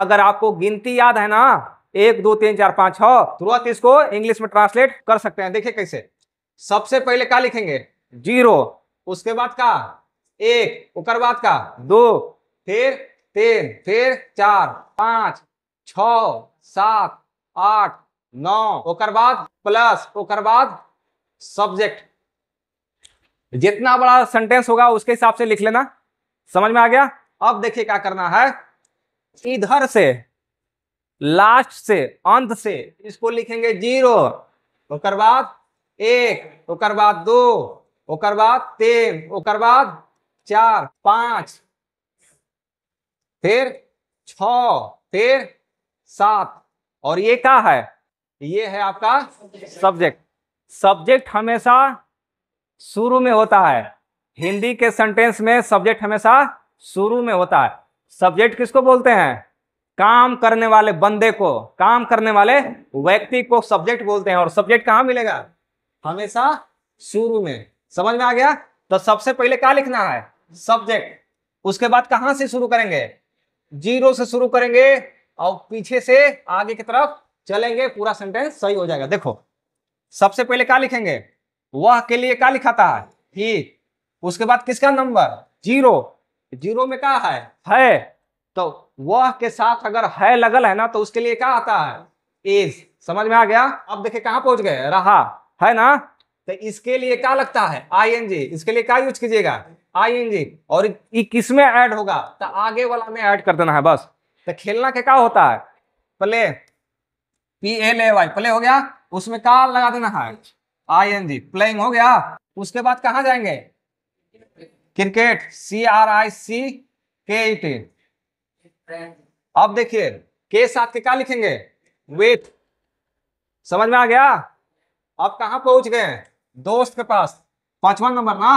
अगर आपको गिनती याद है ना एक दो तीन चार पाँच छह तुरंत इसको इंग्लिश में ट्रांसलेट कर सकते हैं देखिए कैसे सबसे पहले क्या लिखेंगे जीरो उसके बाद का एक उकर बाद का दो फिर तीन फिर चार पाँच छ सात आठ नौ उकर बाद प्लस उकर बाद सब्जेक्ट जितना बड़ा सेंटेंस होगा उसके हिसाब से लिख लेना समझ में आ गया अब देखिए क्या करना है इधर से लास्ट से अंत से इसको लिखेंगे जीरो ओकर बाद एक ओकर बाद दो ओकर बाद तीन ओकर बाद चार पांच फिर छ फिर सात और ये क्या है ये है आपका सब्जेक्ट सब्जेक्ट हमेशा शुरू में होता है हिंदी के सेंटेंस में सब्जेक्ट हमेशा शुरू में होता है सब्जेक्ट किसको बोलते हैं काम करने वाले बंदे को काम करने वाले व्यक्ति को सब्जेक्ट बोलते हैं और सब्जेक्ट कहां मिलेगा हमेशा शुरू में समझ में आ गया तो सबसे पहले क्या लिखना है सब्जेक्ट उसके बाद कहां से शुरू करेंगे जीरो से शुरू करेंगे और पीछे से आगे की तरफ चलेंगे पूरा सेंटेंस सही हो जाएगा देखो सबसे पहले क्या लिखेंगे वह के लिए क्या लिखाता है ही उसके बाद किसका नंबर जीरो जीरो में क्या है है तो वह के साथ अगर है लगल है ना तो उसके लिए क्या आता है इज समझ में आ गया अब देखे कहाँ पहुंच गए रहा हाँ, है ना तो इसके लिए क्या लगता है आई इसके लिए क्या यूज कीजिएगा आई और ये किस में ऐड होगा तो आगे वाला में ऐड कर देना है बस तो खेलना के क्या होता है play P L A Y play हो गया उसमें क्या लगा देना है आई एन जी प्लेइंग हो गया उसके बाद कहा जाएंगे क्रिकेट सी आर आई सी के टी अब देखिए के साथ के क्या लिखेंगे विथ समझ में आ गया अब कहा पहुंच गए दोस्त के पास पांचवा नंबर ना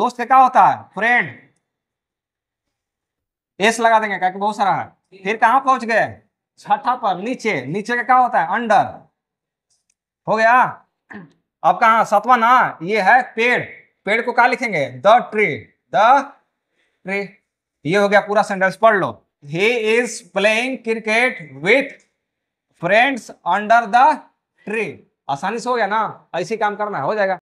दोस्त का क्या होता है फ्रेंड एस लगा देंगे क्या बहुत सारा है फिर कहा पहुंच गए छठा पर नीचे नीचे का क्या होता है अंडर हो गया अब कहा सतवा ना ये है पेड़ पेड़ को क्या लिखेंगे द ट्री द ट्री ये हो गया पूरा सेंटेंस पढ़ लो he is playing cricket with friends under the tree आसानी से हो गया ना ऐसे काम करना हो जाएगा